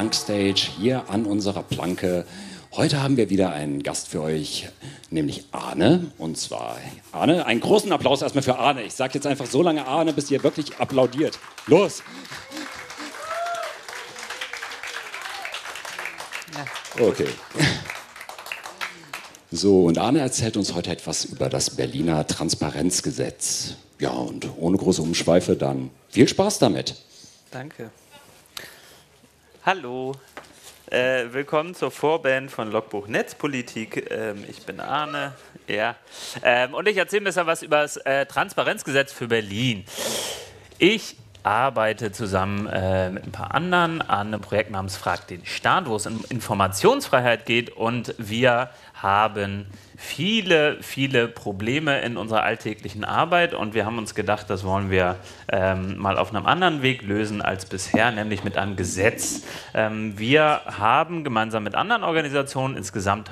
Plank Stage hier an unserer Planke. Heute haben wir wieder einen Gast für euch, nämlich Arne. Und zwar Arne, einen großen Applaus erstmal für Arne. Ich sage jetzt einfach so lange Arne, bis ihr wirklich applaudiert. Los! Okay. So, und Arne erzählt uns heute etwas über das Berliner Transparenzgesetz. Ja, und ohne große Umschweife dann viel Spaß damit. Danke. Hallo, äh, willkommen zur Vorband von Logbuch Netzpolitik. Ähm, ich bin Arne. Ja. Ähm, und ich erzähle ein bisschen was über das äh, Transparenzgesetz für Berlin. Ich arbeite zusammen äh, mit ein paar anderen an einem Projekt namens Frag den Staat, wo es um Informationsfreiheit geht. Und wir haben viele, viele Probleme in unserer alltäglichen Arbeit. Und wir haben uns gedacht, das wollen wir ähm, mal auf einem anderen Weg lösen als bisher, nämlich mit einem Gesetz. Ähm, wir haben gemeinsam mit anderen Organisationen insgesamt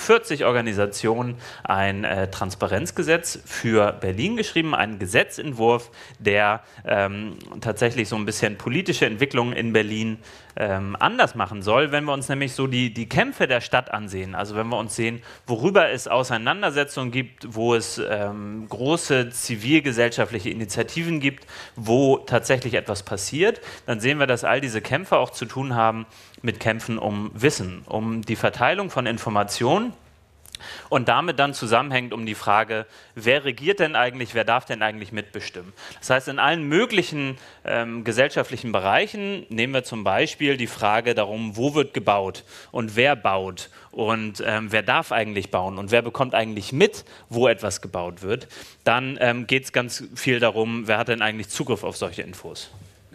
40 Organisationen ein äh, Transparenzgesetz für Berlin geschrieben, einen Gesetzentwurf, der ähm, tatsächlich so ein bisschen politische Entwicklungen in Berlin ähm, anders machen soll, wenn wir uns nämlich so die, die Kämpfe der Stadt ansehen. Also wenn wir uns sehen, worüber es Auseinandersetzungen gibt, wo es ähm, große zivilgesellschaftliche Initiativen gibt, wo tatsächlich etwas passiert, dann sehen wir, dass all diese Kämpfe auch zu tun haben mit Kämpfen um Wissen, um die Verteilung von Informationen und damit dann zusammenhängt um die Frage, wer regiert denn eigentlich, wer darf denn eigentlich mitbestimmen. Das heißt, in allen möglichen ähm, gesellschaftlichen Bereichen nehmen wir zum Beispiel die Frage darum, wo wird gebaut und wer baut und ähm, wer darf eigentlich bauen und wer bekommt eigentlich mit, wo etwas gebaut wird. Dann ähm, geht es ganz viel darum, wer hat denn eigentlich Zugriff auf solche Infos.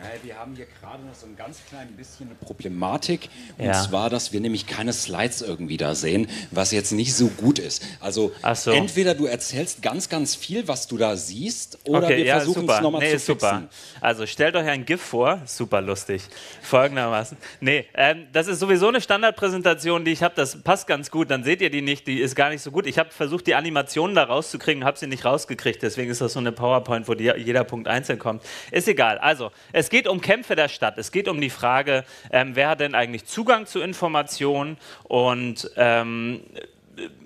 Äh, wir haben hier gerade noch so ein ganz klein bisschen eine Problematik. Und ja. zwar, dass wir nämlich keine Slides irgendwie da sehen, was jetzt nicht so gut ist. Also so. entweder du erzählst ganz, ganz viel, was du da siehst, oder okay, wir ja, versuchen es nochmal nee, zu super. Also stellt euch ein GIF vor, super lustig, folgendermaßen. Nee, ähm, das ist sowieso eine Standardpräsentation, die ich habe, das passt ganz gut, dann seht ihr die nicht, die ist gar nicht so gut. Ich habe versucht, die Animationen da rauszukriegen, habe sie nicht rausgekriegt, deswegen ist das so eine PowerPoint, wo die, jeder Punkt einzeln kommt. Ist egal, also es gibt geht um Kämpfe der Stadt. Es geht um die Frage, ähm, wer hat denn eigentlich Zugang zu Informationen und ähm,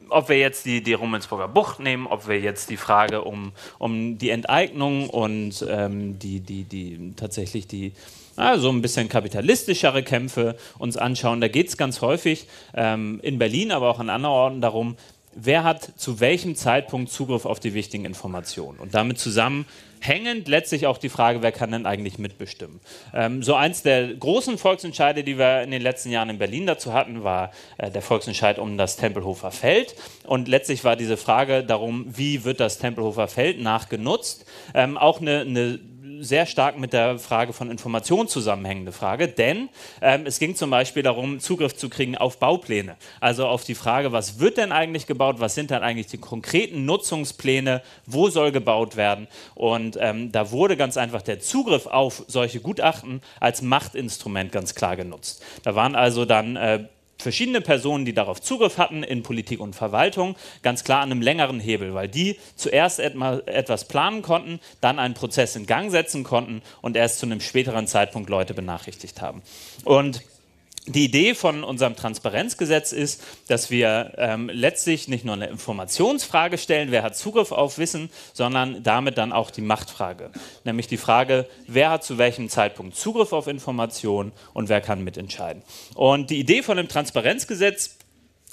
ob wir jetzt die, die Rummelsburger Bucht nehmen, ob wir jetzt die Frage um, um die Enteignung und ähm, die, die, die tatsächlich die na, so ein bisschen kapitalistischere Kämpfe uns anschauen. Da geht es ganz häufig ähm, in Berlin, aber auch an anderen Orten darum, wer hat zu welchem Zeitpunkt Zugriff auf die wichtigen Informationen. Und damit zusammen hängend letztlich auch die Frage, wer kann denn eigentlich mitbestimmen? Ähm, so eins der großen Volksentscheide, die wir in den letzten Jahren in Berlin dazu hatten, war äh, der Volksentscheid um das Tempelhofer Feld. Und letztlich war diese Frage darum, wie wird das Tempelhofer Feld nachgenutzt, ähm, auch eine, eine sehr stark mit der Frage von Information zusammenhängende Frage, denn ähm, es ging zum Beispiel darum, Zugriff zu kriegen auf Baupläne. Also auf die Frage, was wird denn eigentlich gebaut, was sind dann eigentlich die konkreten Nutzungspläne, wo soll gebaut werden. Und ähm, da wurde ganz einfach der Zugriff auf solche Gutachten als Machtinstrument ganz klar genutzt. Da waren also dann äh, verschiedene Personen, die darauf Zugriff hatten in Politik und Verwaltung, ganz klar an einem längeren Hebel, weil die zuerst etwas planen konnten, dann einen Prozess in Gang setzen konnten und erst zu einem späteren Zeitpunkt Leute benachrichtigt haben. Und die Idee von unserem Transparenzgesetz ist, dass wir ähm, letztlich nicht nur eine Informationsfrage stellen, wer hat Zugriff auf Wissen, sondern damit dann auch die Machtfrage. Nämlich die Frage, wer hat zu welchem Zeitpunkt Zugriff auf Informationen und wer kann mitentscheiden. Und die Idee von dem Transparenzgesetz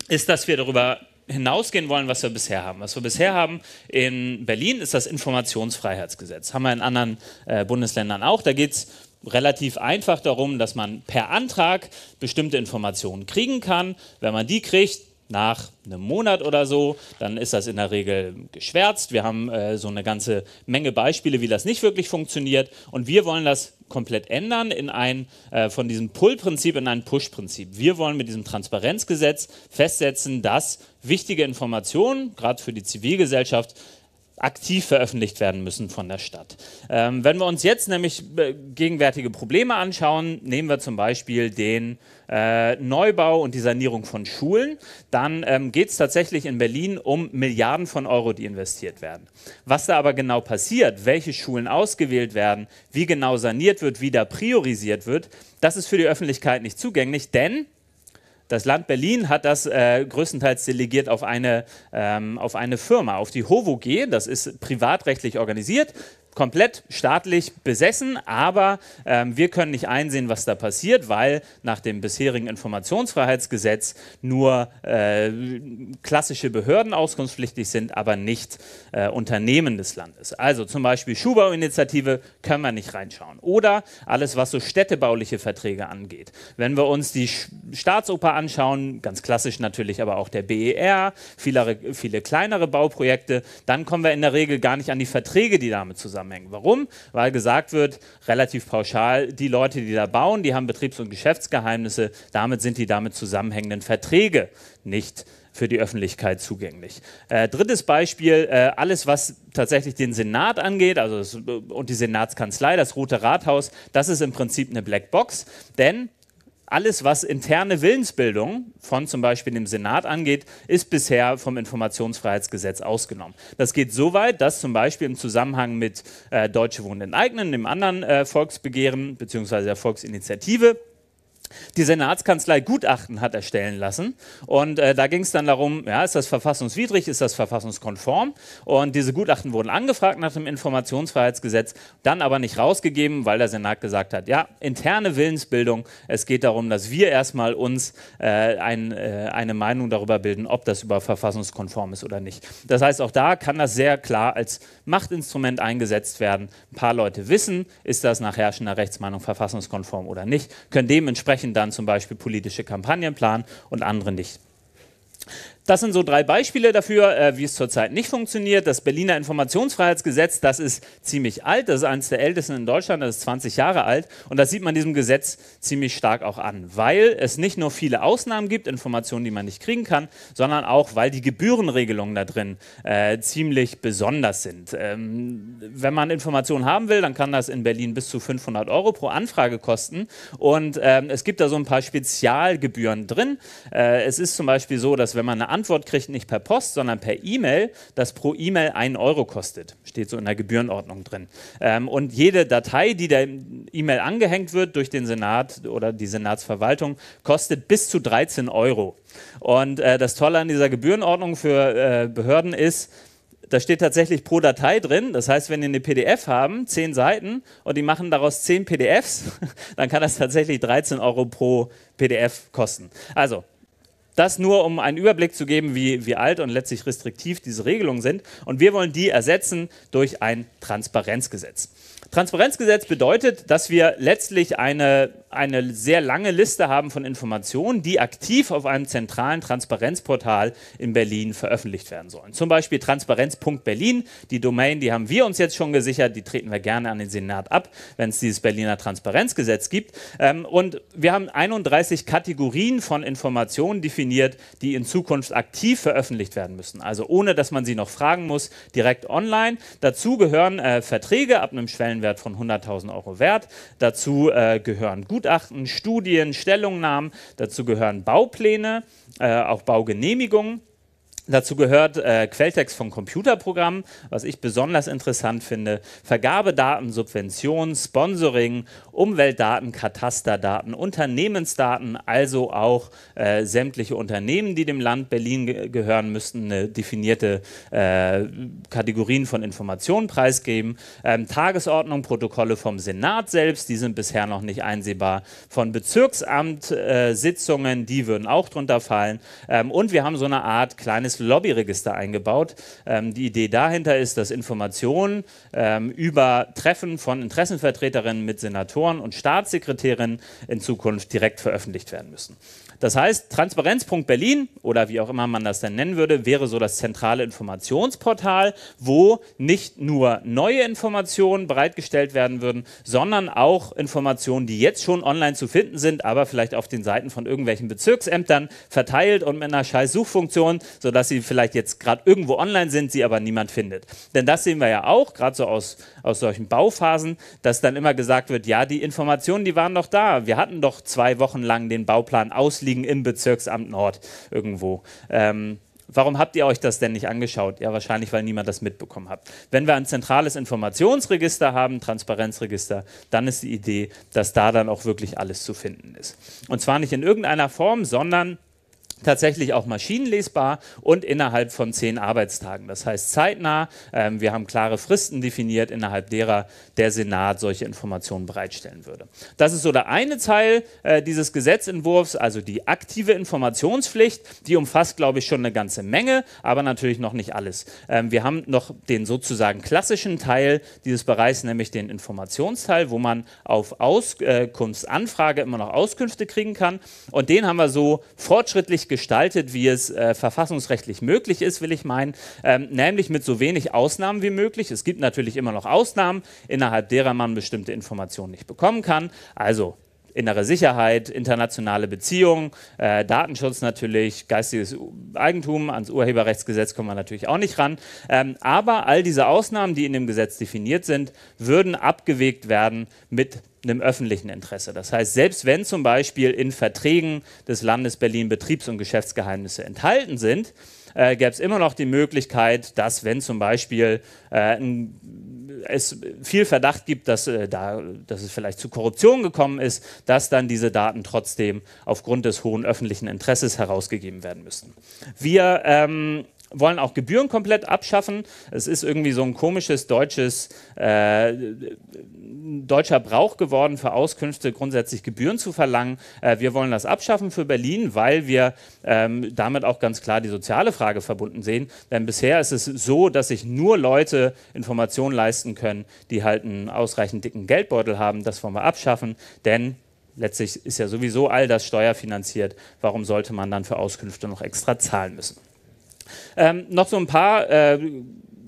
ist, dass wir darüber hinausgehen wollen, was wir bisher haben. Was wir bisher haben in Berlin ist das Informationsfreiheitsgesetz. Haben wir in anderen äh, Bundesländern auch. Da geht es relativ einfach darum, dass man per Antrag bestimmte Informationen kriegen kann. Wenn man die kriegt, nach einem Monat oder so, dann ist das in der Regel geschwärzt. Wir haben äh, so eine ganze Menge Beispiele, wie das nicht wirklich funktioniert. Und wir wollen das komplett ändern in ein, äh, von diesem Pull-Prinzip in ein Push-Prinzip. Wir wollen mit diesem Transparenzgesetz festsetzen, dass wichtige Informationen, gerade für die Zivilgesellschaft, aktiv veröffentlicht werden müssen von der Stadt. Ähm, wenn wir uns jetzt nämlich äh, gegenwärtige Probleme anschauen, nehmen wir zum Beispiel den äh, Neubau und die Sanierung von Schulen, dann ähm, geht es tatsächlich in Berlin um Milliarden von Euro, die investiert werden. Was da aber genau passiert, welche Schulen ausgewählt werden, wie genau saniert wird, wie da priorisiert wird, das ist für die Öffentlichkeit nicht zugänglich, denn das Land Berlin hat das äh, größtenteils delegiert auf eine, ähm, auf eine Firma, auf die HOVOG. Das ist privatrechtlich organisiert komplett staatlich besessen, aber ähm, wir können nicht einsehen, was da passiert, weil nach dem bisherigen Informationsfreiheitsgesetz nur äh, klassische Behörden auskunftspflichtig sind, aber nicht äh, Unternehmen des Landes. Also zum Beispiel schubau können wir nicht reinschauen. Oder alles, was so städtebauliche Verträge angeht. Wenn wir uns die Sch Staatsoper anschauen, ganz klassisch natürlich, aber auch der BER, viele, viele kleinere Bauprojekte, dann kommen wir in der Regel gar nicht an die Verträge, die damit zusammenhängen zusammenhängen. Warum? Weil gesagt wird, relativ pauschal, die Leute, die da bauen, die haben Betriebs- und Geschäftsgeheimnisse, damit sind die damit zusammenhängenden Verträge nicht für die Öffentlichkeit zugänglich. Äh, drittes Beispiel, äh, alles was tatsächlich den Senat angeht, also das, äh, und die Senatskanzlei, das Rote Rathaus, das ist im Prinzip eine Blackbox, denn alles, was interne Willensbildung von zum Beispiel dem Senat angeht, ist bisher vom Informationsfreiheitsgesetz ausgenommen. Das geht so weit, dass zum Beispiel im Zusammenhang mit äh, Deutsche Wohnen enteignen, dem anderen äh, Volksbegehren bzw. der Volksinitiative, die Senatskanzlei Gutachten hat erstellen lassen. Und äh, da ging es dann darum, ja, ist das verfassungswidrig, ist das verfassungskonform? Und diese Gutachten wurden angefragt nach dem Informationsfreiheitsgesetz, dann aber nicht rausgegeben, weil der Senat gesagt hat, ja, interne Willensbildung, es geht darum, dass wir erstmal uns äh, ein, äh, eine Meinung darüber bilden, ob das über verfassungskonform ist oder nicht. Das heißt, auch da kann das sehr klar als Machtinstrument eingesetzt werden. Ein paar Leute wissen, ist das nach herrschender Rechtsmeinung verfassungskonform oder nicht, können dementsprechend entsprechend dann zum Beispiel politische Kampagnen planen und andere nicht. Das sind so drei Beispiele dafür, äh, wie es zurzeit nicht funktioniert. Das Berliner Informationsfreiheitsgesetz, das ist ziemlich alt, das ist eines der ältesten in Deutschland, das ist 20 Jahre alt. Und das sieht man diesem Gesetz ziemlich stark auch an, weil es nicht nur viele Ausnahmen gibt, Informationen, die man nicht kriegen kann, sondern auch, weil die Gebührenregelungen da drin äh, ziemlich besonders sind. Ähm, wenn man Informationen haben will, dann kann das in Berlin bis zu 500 Euro pro Anfrage kosten. Und ähm, es gibt da so ein paar Spezialgebühren drin. Äh, es ist zum Beispiel so, dass wenn man eine Antwort kriegt, nicht per Post, sondern per E-Mail, das pro E-Mail einen Euro kostet. Steht so in der Gebührenordnung drin. Ähm, und jede Datei, die der E-Mail angehängt wird durch den Senat oder die Senatsverwaltung, kostet bis zu 13 Euro. Und äh, das Tolle an dieser Gebührenordnung für äh, Behörden ist, da steht tatsächlich pro Datei drin. Das heißt, wenn die eine PDF haben, 10 Seiten, und die machen daraus 10 PDFs, dann kann das tatsächlich 13 Euro pro PDF kosten. Also, das nur, um einen Überblick zu geben, wie, wie alt und letztlich restriktiv diese Regelungen sind. Und wir wollen die ersetzen durch ein Transparenzgesetz. Transparenzgesetz bedeutet, dass wir letztlich eine eine sehr lange Liste haben von Informationen, die aktiv auf einem zentralen Transparenzportal in Berlin veröffentlicht werden sollen. Zum Beispiel transparenz.berlin, die Domain, die haben wir uns jetzt schon gesichert, die treten wir gerne an den Senat ab, wenn es dieses Berliner Transparenzgesetz gibt. Ähm, und wir haben 31 Kategorien von Informationen definiert, die in Zukunft aktiv veröffentlicht werden müssen. Also ohne, dass man sie noch fragen muss, direkt online. Dazu gehören äh, Verträge ab einem Schwellenwert von 100.000 Euro wert. Dazu äh, gehören Gutachten. Gutachten, Studien, Stellungnahmen. Dazu gehören Baupläne, äh, auch Baugenehmigungen Dazu gehört äh, Quelltext von Computerprogrammen, was ich besonders interessant finde, Vergabedaten, Subventionen, Sponsoring, Umweltdaten, Katasterdaten, Unternehmensdaten, also auch äh, sämtliche Unternehmen, die dem Land Berlin ge gehören, müssten definierte äh, Kategorien von Informationen preisgeben, ähm, Tagesordnung, Protokolle vom Senat selbst, die sind bisher noch nicht einsehbar, von Bezirksamt, äh, Sitzungen, die würden auch drunter fallen ähm, und wir haben so eine Art kleines Lobbyregister eingebaut. Ähm, die Idee dahinter ist, dass Informationen ähm, über Treffen von Interessenvertreterinnen mit Senatoren und Staatssekretärinnen in Zukunft direkt veröffentlicht werden müssen. Das heißt, Transparenz.berlin oder wie auch immer man das dann nennen würde, wäre so das zentrale Informationsportal, wo nicht nur neue Informationen bereitgestellt werden würden, sondern auch Informationen, die jetzt schon online zu finden sind, aber vielleicht auf den Seiten von irgendwelchen Bezirksämtern verteilt und mit einer scheiß Suchfunktion, sodass sie vielleicht jetzt gerade irgendwo online sind, sie aber niemand findet. Denn das sehen wir ja auch, gerade so aus, aus solchen Bauphasen, dass dann immer gesagt wird, ja, die Informationen, die waren doch da. Wir hatten doch zwei Wochen lang den Bauplan ausliegen liegen im Bezirksamt Nord irgendwo. Ähm, Warum habt ihr euch das denn nicht angeschaut? Ja, wahrscheinlich, weil niemand das mitbekommen hat. Wenn wir ein zentrales Informationsregister haben, Transparenzregister, dann ist die Idee, dass da dann auch wirklich alles zu finden ist. Und zwar nicht in irgendeiner Form, sondern tatsächlich auch maschinenlesbar und innerhalb von zehn Arbeitstagen. Das heißt zeitnah, ähm, wir haben klare Fristen definiert, innerhalb derer der Senat solche Informationen bereitstellen würde. Das ist so der eine Teil äh, dieses Gesetzentwurfs, also die aktive Informationspflicht. Die umfasst, glaube ich, schon eine ganze Menge, aber natürlich noch nicht alles. Ähm, wir haben noch den sozusagen klassischen Teil dieses Bereichs, nämlich den Informationsteil, wo man auf Auskunftsanfrage immer noch Auskünfte kriegen kann. Und den haben wir so fortschrittlich gestaltet, wie es äh, verfassungsrechtlich möglich ist, will ich meinen, ähm, nämlich mit so wenig Ausnahmen wie möglich. Es gibt natürlich immer noch Ausnahmen, innerhalb derer man bestimmte Informationen nicht bekommen kann. Also innere Sicherheit, internationale Beziehungen, äh, Datenschutz natürlich, geistiges Eigentum, ans Urheberrechtsgesetz kommen wir natürlich auch nicht ran. Ähm, aber all diese Ausnahmen, die in dem Gesetz definiert sind, würden abgewegt werden mit einem öffentlichen Interesse. Das heißt, selbst wenn zum Beispiel in Verträgen des Landes Berlin Betriebs- und Geschäftsgeheimnisse enthalten sind, äh, gäbe es immer noch die Möglichkeit, dass wenn zum Beispiel äh, ein, es viel Verdacht gibt, dass, äh, da, dass es vielleicht zu Korruption gekommen ist, dass dann diese Daten trotzdem aufgrund des hohen öffentlichen Interesses herausgegeben werden müssten. Wir ähm, wollen auch Gebühren komplett abschaffen. Es ist irgendwie so ein komisches deutsches, äh, deutscher Brauch geworden, für Auskünfte grundsätzlich Gebühren zu verlangen. Äh, wir wollen das abschaffen für Berlin, weil wir ähm, damit auch ganz klar die soziale Frage verbunden sehen. Denn bisher ist es so, dass sich nur Leute Informationen leisten können, die halt einen ausreichend dicken Geldbeutel haben. Das wollen wir abschaffen, denn letztlich ist ja sowieso all das steuerfinanziert. Warum sollte man dann für Auskünfte noch extra zahlen müssen? Ähm, noch so ein paar, äh,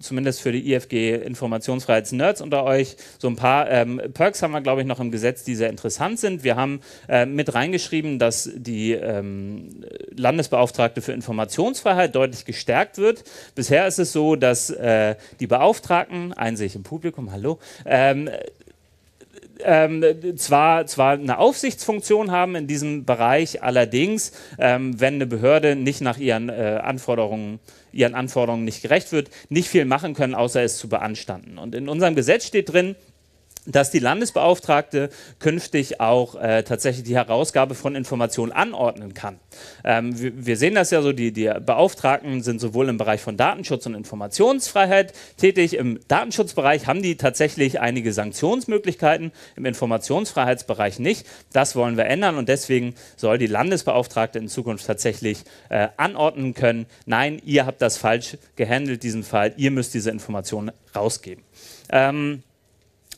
zumindest für die IFG Informationsfreiheits-Nerds unter euch, so ein paar ähm, Perks haben wir, glaube ich, noch im Gesetz, die sehr interessant sind. Wir haben äh, mit reingeschrieben, dass die ähm, Landesbeauftragte für Informationsfreiheit deutlich gestärkt wird. Bisher ist es so, dass äh, die Beauftragten, einsehe ich im Publikum, hallo, ähm, ähm, zwar, zwar eine Aufsichtsfunktion haben in diesem Bereich, allerdings, ähm, wenn eine Behörde nicht nach ihren äh, Anforderungen ihren Anforderungen nicht gerecht wird, nicht viel machen können, außer es zu beanstanden. Und in unserem Gesetz steht drin, dass die Landesbeauftragte künftig auch äh, tatsächlich die Herausgabe von Informationen anordnen kann. Ähm, wir, wir, sehen das ja so, die, die, Beauftragten sind sowohl im Bereich von Datenschutz und Informationsfreiheit tätig. Im Datenschutzbereich haben die tatsächlich einige Sanktionsmöglichkeiten, im Informationsfreiheitsbereich nicht. Das wollen wir ändern und deswegen soll die Landesbeauftragte in Zukunft tatsächlich äh, anordnen können, nein, ihr habt das falsch gehandelt, diesen Fall, ihr müsst diese Informationen rausgeben. Ähm,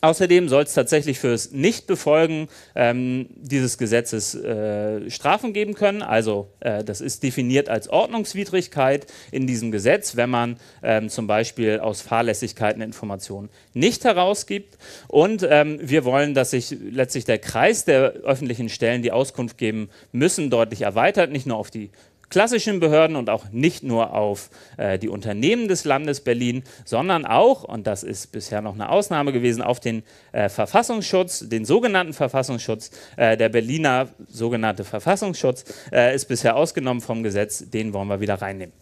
Außerdem soll es tatsächlich fürs Nichtbefolgen ähm, dieses Gesetzes äh, Strafen geben können. Also äh, das ist definiert als Ordnungswidrigkeit in diesem Gesetz, wenn man ähm, zum Beispiel aus Fahrlässigkeiten Informationen nicht herausgibt. Und ähm, wir wollen, dass sich letztlich der Kreis der öffentlichen Stellen, die Auskunft geben müssen, deutlich erweitert, nicht nur auf die klassischen Behörden und auch nicht nur auf äh, die Unternehmen des Landes Berlin, sondern auch, und das ist bisher noch eine Ausnahme gewesen, auf den äh, Verfassungsschutz, den sogenannten Verfassungsschutz. Äh, der Berliner sogenannte Verfassungsschutz äh, ist bisher ausgenommen vom Gesetz, den wollen wir wieder reinnehmen.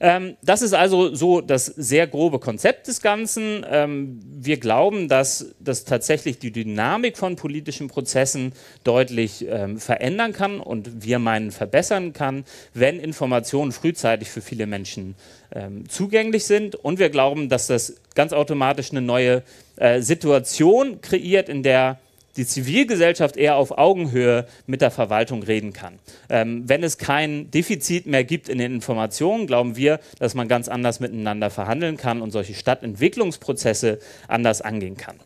Ähm, das ist also so das sehr grobe Konzept des Ganzen. Ähm, wir glauben, dass das tatsächlich die Dynamik von politischen Prozessen deutlich ähm, verändern kann und wir meinen verbessern kann, wenn Informationen frühzeitig für viele Menschen ähm, zugänglich sind. Und wir glauben, dass das ganz automatisch eine neue äh, Situation kreiert, in der die Zivilgesellschaft eher auf Augenhöhe mit der Verwaltung reden kann. Ähm, wenn es kein Defizit mehr gibt in den Informationen, glauben wir, dass man ganz anders miteinander verhandeln kann und solche Stadtentwicklungsprozesse anders angehen kann.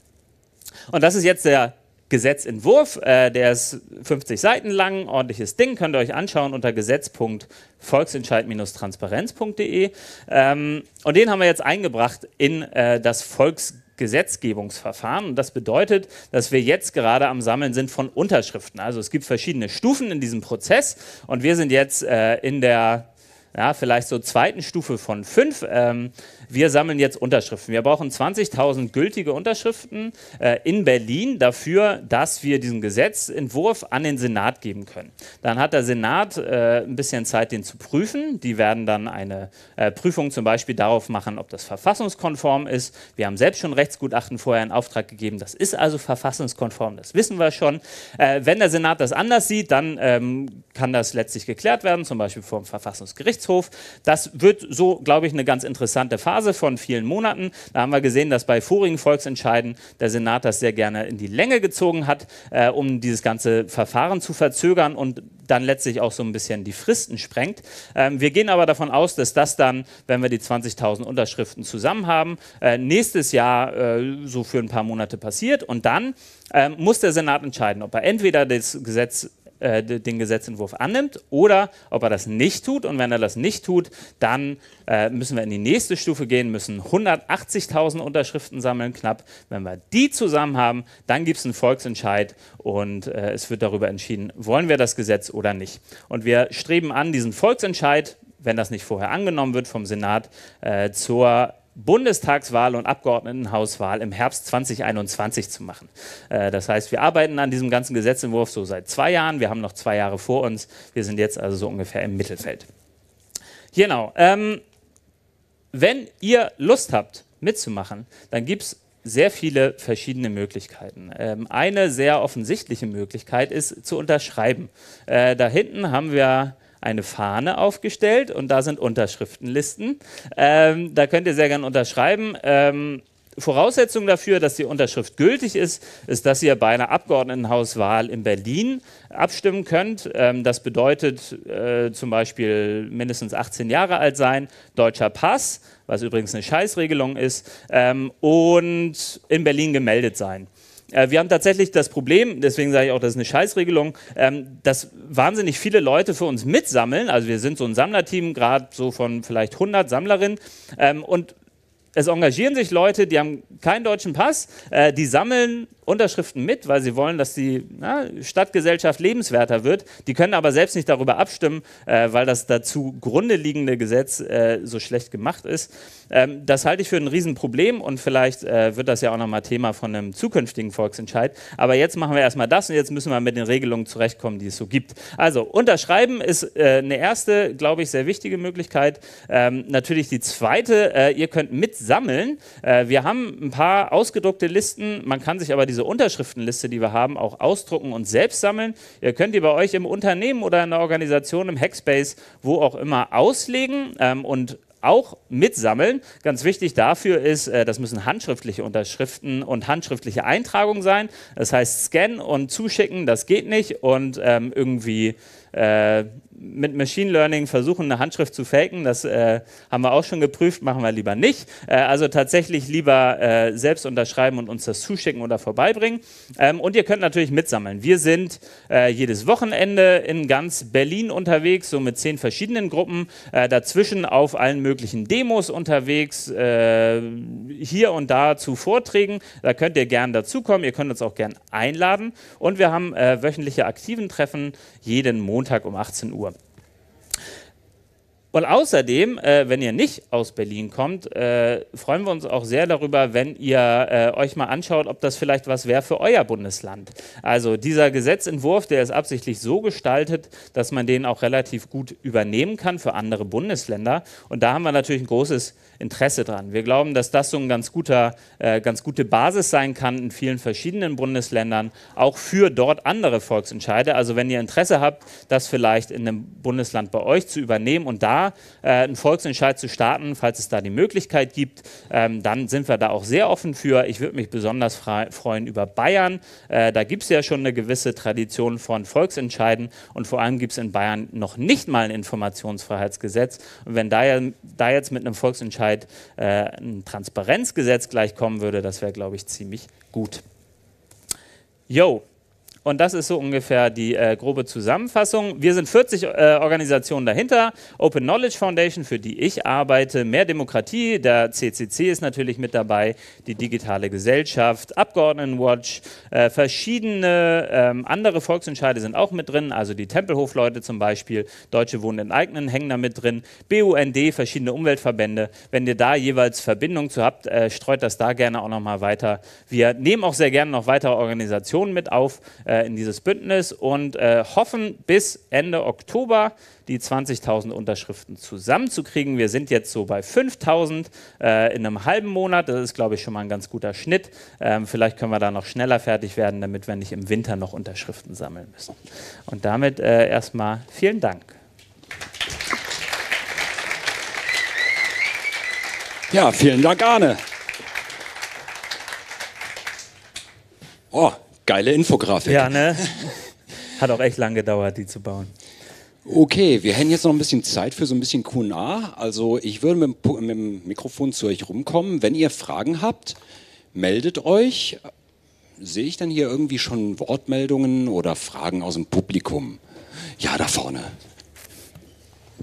Und das ist jetzt der Gesetzentwurf, äh, der ist 50 Seiten lang, ordentliches Ding, könnt ihr euch anschauen unter gesetz.volksentscheid-transparenz.de. Ähm, und den haben wir jetzt eingebracht in äh, das Volksgesetz. Gesetzgebungsverfahren. Und das bedeutet, dass wir jetzt gerade am Sammeln sind von Unterschriften. Also es gibt verschiedene Stufen in diesem Prozess und wir sind jetzt äh, in der ja, vielleicht so zweiten Stufe von fünf. Ähm, wir sammeln jetzt Unterschriften. Wir brauchen 20.000 gültige Unterschriften äh, in Berlin dafür, dass wir diesen Gesetzentwurf an den Senat geben können. Dann hat der Senat äh, ein bisschen Zeit, den zu prüfen. Die werden dann eine äh, Prüfung zum Beispiel darauf machen, ob das verfassungskonform ist. Wir haben selbst schon Rechtsgutachten vorher in Auftrag gegeben. Das ist also verfassungskonform, das wissen wir schon. Äh, wenn der Senat das anders sieht, dann ähm, kann das letztlich geklärt werden, zum Beispiel vom Verfassungsgericht. Gerichtshof. Das wird so, glaube ich, eine ganz interessante Phase von vielen Monaten. Da haben wir gesehen, dass bei vorigen Volksentscheiden der Senat das sehr gerne in die Länge gezogen hat, äh, um dieses ganze Verfahren zu verzögern und dann letztlich auch so ein bisschen die Fristen sprengt. Ähm, wir gehen aber davon aus, dass das dann, wenn wir die 20.000 Unterschriften zusammen haben, äh, nächstes Jahr äh, so für ein paar Monate passiert. Und dann ähm, muss der Senat entscheiden, ob er entweder das Gesetz äh, den Gesetzentwurf annimmt oder ob er das nicht tut. Und wenn er das nicht tut, dann äh, müssen wir in die nächste Stufe gehen, müssen 180.000 Unterschriften sammeln, knapp. Wenn wir die zusammen haben, dann gibt es einen Volksentscheid und äh, es wird darüber entschieden, wollen wir das Gesetz oder nicht. Und wir streben an, diesen Volksentscheid, wenn das nicht vorher angenommen wird vom Senat, äh, zur Bundestagswahl und Abgeordnetenhauswahl im Herbst 2021 zu machen. Äh, das heißt, wir arbeiten an diesem ganzen Gesetzentwurf so seit zwei Jahren. Wir haben noch zwei Jahre vor uns. Wir sind jetzt also so ungefähr im Mittelfeld. Genau. Ähm, wenn ihr Lust habt, mitzumachen, dann gibt es sehr viele verschiedene Möglichkeiten. Ähm, eine sehr offensichtliche Möglichkeit ist zu unterschreiben. Äh, da hinten haben wir eine Fahne aufgestellt und da sind Unterschriftenlisten. Ähm, da könnt ihr sehr gern unterschreiben. Ähm, Voraussetzung dafür, dass die Unterschrift gültig ist, ist, dass ihr bei einer Abgeordnetenhauswahl in Berlin abstimmen könnt. Ähm, das bedeutet äh, zum Beispiel mindestens 18 Jahre alt sein, deutscher Pass, was übrigens eine Scheißregelung ist, ähm, und in Berlin gemeldet sein. Äh, wir haben tatsächlich das Problem, deswegen sage ich auch, das ist eine Scheißregelung, ähm, dass wahnsinnig viele Leute für uns mitsammeln. Also wir sind so ein Sammlerteam, gerade so von vielleicht 100 Sammlerinnen. Ähm, und es engagieren sich Leute, die haben keinen deutschen Pass, äh, die sammeln Unterschriften mit, weil sie wollen, dass die na, Stadtgesellschaft lebenswerter wird. Die können aber selbst nicht darüber abstimmen, äh, weil das dazu grunde liegende Gesetz äh, so schlecht gemacht ist. Ähm, das halte ich für ein Riesenproblem und vielleicht äh, wird das ja auch nochmal Thema von einem zukünftigen Volksentscheid. Aber jetzt machen wir erstmal das und jetzt müssen wir mit den Regelungen zurechtkommen, die es so gibt. Also unterschreiben ist äh, eine erste, glaube ich, sehr wichtige Möglichkeit. Ähm, natürlich die zweite, äh, ihr könnt mitsammeln. Äh, wir haben ein paar ausgedruckte Listen, man kann sich aber die diese Unterschriftenliste, die wir haben, auch ausdrucken und selbst sammeln. Ihr könnt die bei euch im Unternehmen oder in der Organisation, im Hackspace, wo auch immer, auslegen ähm, und auch mitsammeln. Ganz wichtig dafür ist, äh, das müssen handschriftliche Unterschriften und handschriftliche Eintragungen sein. Das heißt, scannen und zuschicken, das geht nicht. Und ähm, irgendwie äh, mit Machine Learning versuchen, eine Handschrift zu faken, das äh, haben wir auch schon geprüft, machen wir lieber nicht. Äh, also tatsächlich lieber äh, selbst unterschreiben und uns das zuschicken oder vorbeibringen. Ähm, und ihr könnt natürlich mitsammeln. Wir sind äh, jedes Wochenende in ganz Berlin unterwegs, so mit zehn verschiedenen Gruppen, äh, dazwischen auf allen möglichen Demos unterwegs, äh, hier und da zu Vorträgen. Da könnt ihr gerne dazukommen, ihr könnt uns auch gerne einladen. Und wir haben wöchentliche aktiven Treffen jeden Montag um 18 Uhr. Und außerdem, äh, wenn ihr nicht aus Berlin kommt, äh, freuen wir uns auch sehr darüber, wenn ihr äh, euch mal anschaut, ob das vielleicht was wäre für euer Bundesland. Also dieser Gesetzentwurf, der ist absichtlich so gestaltet, dass man den auch relativ gut übernehmen kann für andere Bundesländer. Und da haben wir natürlich ein großes Interesse dran. Wir glauben, dass das so eine ganz, äh, ganz gute Basis sein kann in vielen verschiedenen Bundesländern, auch für dort andere Volksentscheide. Also wenn ihr Interesse habt, das vielleicht in einem Bundesland bei euch zu übernehmen und da äh, einen Volksentscheid zu starten, falls es da die Möglichkeit gibt, ähm, dann sind wir da auch sehr offen für. Ich würde mich besonders freuen über Bayern. Äh, da gibt es ja schon eine gewisse Tradition von Volksentscheiden und vor allem gibt es in Bayern noch nicht mal ein Informationsfreiheitsgesetz. Und wenn da, ja, da jetzt mit einem Volksentscheid Öffentlichkeit äh, ein Transparenzgesetz gleich kommen würde, das wäre, glaube ich, ziemlich gut. Yo, und das ist so ungefähr die äh, grobe Zusammenfassung. Wir sind 40 äh, Organisationen dahinter. Open Knowledge Foundation, für die ich arbeite, Mehr Demokratie, der CCC ist natürlich mit dabei, die Digitale Gesellschaft, Abgeordnetenwatch, äh, verschiedene ähm, andere Volksentscheide sind auch mit drin, also die Tempelhofleute zum Beispiel, Deutsche Wohnen enteignen hängen da mit drin, BUND, verschiedene Umweltverbände. Wenn ihr da jeweils Verbindung zu habt, äh, streut das da gerne auch nochmal weiter. Wir nehmen auch sehr gerne noch weitere Organisationen mit auf. Äh, äh, in dieses Bündnis und äh, hoffen bis Ende Oktober die 20.000 Unterschriften zusammenzukriegen. Wir sind jetzt so bei 5.000 äh, in einem halben Monat. Das ist, glaube ich, schon mal ein ganz guter Schnitt. Ähm, vielleicht können wir da noch schneller fertig werden, damit wir nicht im Winter noch Unterschriften sammeln müssen. Und damit äh, erstmal vielen Dank. Ja, vielen Dank, Arne. Oh, Geile Infografik. Ja, ne? Hat auch echt lang gedauert, die zu bauen. Okay, wir hätten jetzt noch ein bisschen Zeit für so ein bisschen QA. Also ich würde mit, mit dem Mikrofon zu euch rumkommen. Wenn ihr Fragen habt, meldet euch. Sehe ich dann hier irgendwie schon Wortmeldungen oder Fragen aus dem Publikum? Ja, da vorne.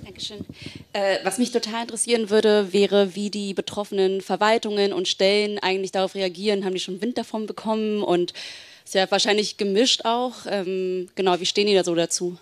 Dankeschön. Äh, was mich total interessieren würde, wäre, wie die betroffenen Verwaltungen und Stellen eigentlich darauf reagieren. Haben die schon Wind davon bekommen und ist ja wahrscheinlich gemischt auch. Ähm, genau, wie stehen die da so dazu?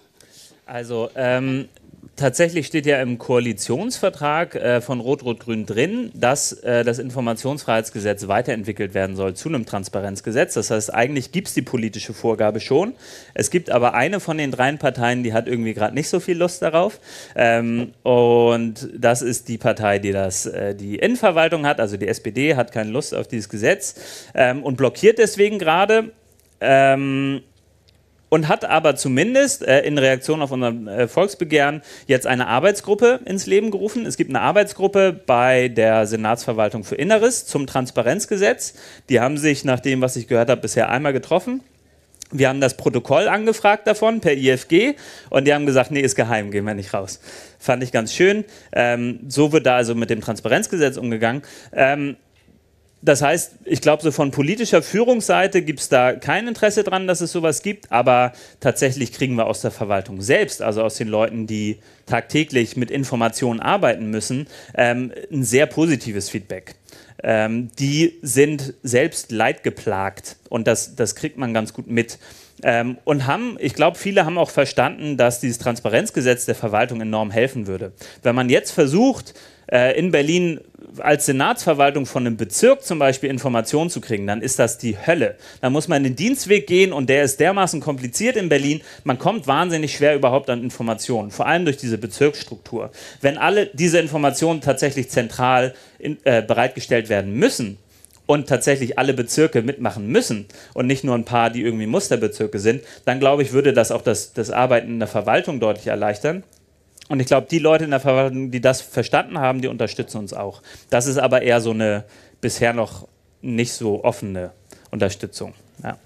Also, ähm, tatsächlich steht ja im Koalitionsvertrag äh, von Rot-Rot-Grün drin, dass äh, das Informationsfreiheitsgesetz weiterentwickelt werden soll zu einem Transparenzgesetz. Das heißt, eigentlich gibt es die politische Vorgabe schon. Es gibt aber eine von den drei Parteien, die hat irgendwie gerade nicht so viel Lust darauf. Ähm, und das ist die Partei, die das, äh, die Innenverwaltung hat. Also die SPD hat keine Lust auf dieses Gesetz ähm, und blockiert deswegen gerade ähm, und hat aber zumindest äh, in Reaktion auf unser äh, Volksbegehren jetzt eine Arbeitsgruppe ins Leben gerufen. Es gibt eine Arbeitsgruppe bei der Senatsverwaltung für Inneres zum Transparenzgesetz. Die haben sich nach dem, was ich gehört habe, bisher einmal getroffen. Wir haben das Protokoll angefragt davon per IFG und die haben gesagt, nee, ist geheim, gehen wir nicht raus. Fand ich ganz schön. Ähm, so wird da also mit dem Transparenzgesetz umgegangen. Ähm, das heißt, ich glaube, so von politischer Führungsseite gibt es da kein Interesse dran, dass es sowas gibt, aber tatsächlich kriegen wir aus der Verwaltung selbst, also aus den Leuten, die tagtäglich mit Informationen arbeiten müssen, ähm, ein sehr positives Feedback. Ähm, die sind selbst leidgeplagt und das, das kriegt man ganz gut mit. Ähm, und haben, ich glaube, viele haben auch verstanden, dass dieses Transparenzgesetz der Verwaltung enorm helfen würde. Wenn man jetzt versucht, äh, in Berlin als Senatsverwaltung von einem Bezirk zum Beispiel Informationen zu kriegen, dann ist das die Hölle. Da muss man in den Dienstweg gehen und der ist dermaßen kompliziert in Berlin, man kommt wahnsinnig schwer überhaupt an Informationen, vor allem durch diese Bezirksstruktur. Wenn alle diese Informationen tatsächlich zentral in, äh, bereitgestellt werden müssen, und tatsächlich alle Bezirke mitmachen müssen und nicht nur ein paar, die irgendwie Musterbezirke sind, dann glaube ich, würde das auch das, das Arbeiten in der Verwaltung deutlich erleichtern. Und ich glaube, die Leute in der Verwaltung, die das verstanden haben, die unterstützen uns auch. Das ist aber eher so eine bisher noch nicht so offene Unterstützung. Ja.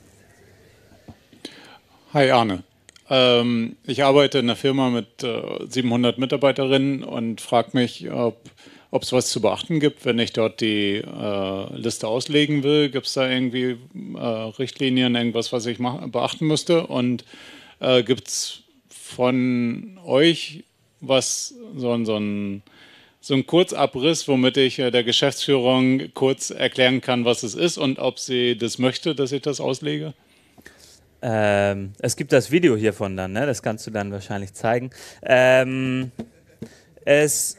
Hi Arne. Ähm, ich arbeite in einer Firma mit äh, 700 Mitarbeiterinnen und frage mich, ob es was zu beachten gibt, wenn ich dort die äh, Liste auslegen will. Gibt es da irgendwie äh, Richtlinien, irgendwas, was ich beachten müsste? Und äh, gibt es von euch was so ein, so ein, so ein Kurzabriss, womit ich äh, der Geschäftsführung kurz erklären kann, was es ist und ob sie das möchte, dass ich das auslege? Ähm, es gibt das Video hiervon dann, ne? das kannst du dann wahrscheinlich zeigen. Ähm, es,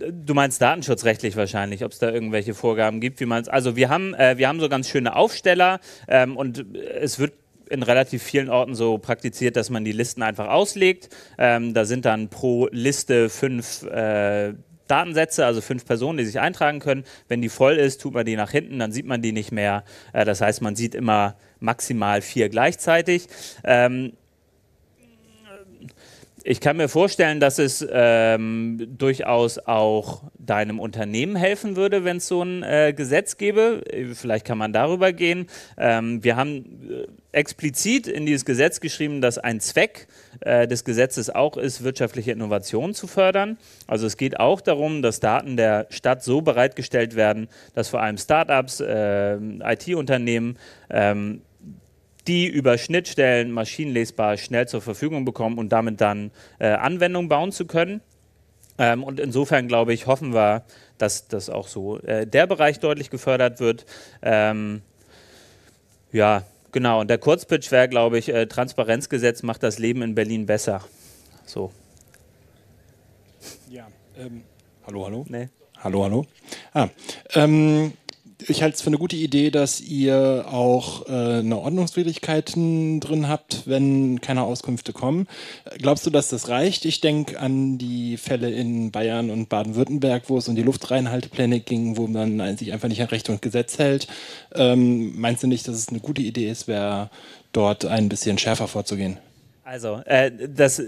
du meinst datenschutzrechtlich wahrscheinlich, ob es da irgendwelche Vorgaben gibt, wie man es. Also wir haben, äh, wir haben so ganz schöne Aufsteller ähm, und es wird in relativ vielen Orten so praktiziert, dass man die Listen einfach auslegt. Ähm, da sind dann pro Liste fünf äh, Datensätze, also fünf Personen, die sich eintragen können. Wenn die voll ist, tut man die nach hinten, dann sieht man die nicht mehr. Äh, das heißt, man sieht immer maximal vier gleichzeitig. Ähm, ich kann mir vorstellen, dass es ähm, durchaus auch deinem Unternehmen helfen würde, wenn es so ein äh, Gesetz gäbe. Vielleicht kann man darüber gehen. Ähm, wir haben äh, explizit in dieses Gesetz geschrieben, dass ein Zweck äh, des Gesetzes auch ist, wirtschaftliche Innovation zu fördern. Also es geht auch darum, dass Daten der Stadt so bereitgestellt werden, dass vor allem Startups, äh, IT-Unternehmen ähm, die über Schnittstellen maschinenlesbar schnell zur Verfügung bekommen und damit dann äh, Anwendungen bauen zu können. Ähm, und insofern glaube ich, hoffen wir, dass das auch so äh, der Bereich deutlich gefördert wird. Ähm, ja, genau. Und der Kurzpitch wäre, glaube ich, äh, Transparenzgesetz macht das Leben in Berlin besser. So. Ja. Ähm, hallo, hallo. Nee. Hallo, hallo. Ah, ähm, ich halte es für eine gute Idee, dass ihr auch äh, eine Ordnungswidrigkeit drin habt, wenn keine Auskünfte kommen. Glaubst du, dass das reicht? Ich denke an die Fälle in Bayern und Baden-Württemberg, wo es um die Luftreinhaltepläne ging, wo man sich einfach nicht an Recht und Gesetz hält. Ähm, meinst du nicht, dass es eine gute Idee ist, wäre dort ein bisschen schärfer vorzugehen? Also, äh, das,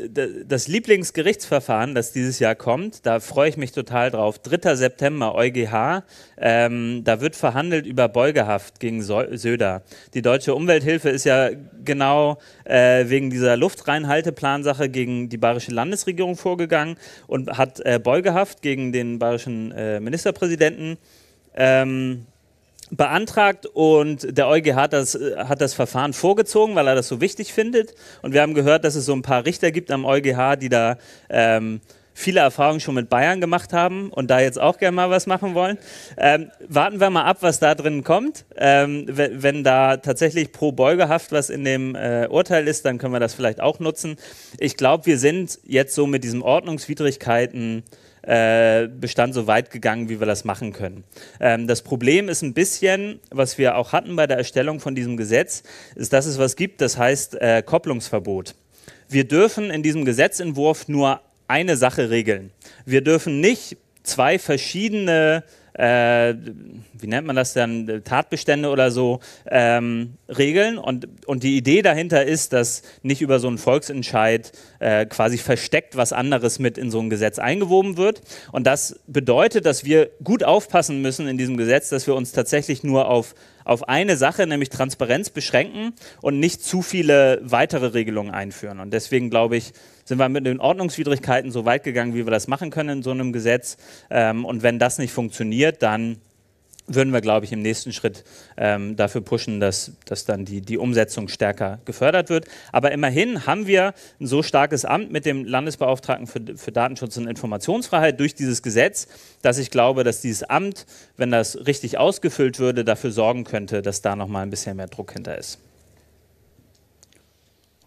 das Lieblingsgerichtsverfahren, das dieses Jahr kommt, da freue ich mich total drauf. 3. September, EuGH, ähm, da wird verhandelt über Beugehaft gegen Söder. Die Deutsche Umwelthilfe ist ja genau äh, wegen dieser Luftreinhalteplansache gegen die bayerische Landesregierung vorgegangen und hat äh, Beugehaft gegen den bayerischen äh, Ministerpräsidenten. Ähm, beantragt und der EuGH hat das, hat das Verfahren vorgezogen, weil er das so wichtig findet. Und wir haben gehört, dass es so ein paar Richter gibt am EuGH, die da ähm, viele Erfahrungen schon mit Bayern gemacht haben und da jetzt auch gerne mal was machen wollen. Ähm, warten wir mal ab, was da drin kommt. Ähm, wenn, wenn da tatsächlich pro Beugehaft was in dem äh, Urteil ist, dann können wir das vielleicht auch nutzen. Ich glaube, wir sind jetzt so mit diesen Ordnungswidrigkeiten äh, Bestand so weit gegangen, wie wir das machen können. Ähm, das Problem ist ein bisschen, was wir auch hatten bei der Erstellung von diesem Gesetz, ist, dass es was gibt, das heißt äh, Kopplungsverbot. Wir dürfen in diesem Gesetzentwurf nur eine Sache regeln. Wir dürfen nicht zwei verschiedene äh, wie nennt man das dann, Tatbestände oder so ähm, regeln. Und, und die Idee dahinter ist, dass nicht über so einen Volksentscheid äh, quasi versteckt was anderes mit in so ein Gesetz eingewoben wird. Und das bedeutet, dass wir gut aufpassen müssen in diesem Gesetz, dass wir uns tatsächlich nur auf auf eine Sache, nämlich Transparenz beschränken und nicht zu viele weitere Regelungen einführen. Und deswegen glaube ich, sind wir mit den Ordnungswidrigkeiten so weit gegangen, wie wir das machen können in so einem Gesetz. Ähm, und wenn das nicht funktioniert, dann würden wir, glaube ich, im nächsten Schritt ähm, dafür pushen, dass, dass dann die, die Umsetzung stärker gefördert wird. Aber immerhin haben wir ein so starkes Amt mit dem Landesbeauftragten für, für Datenschutz und Informationsfreiheit durch dieses Gesetz, dass ich glaube, dass dieses Amt, wenn das richtig ausgefüllt würde, dafür sorgen könnte, dass da nochmal ein bisschen mehr Druck hinter ist.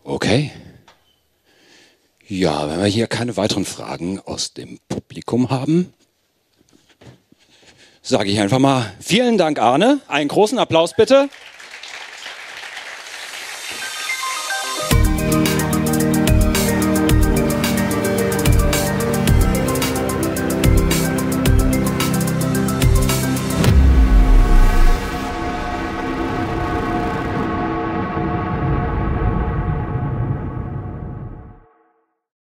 Okay. Ja, wenn wir hier keine weiteren Fragen aus dem Publikum haben, sage ich einfach mal vielen Dank, Arne. Einen großen Applaus bitte.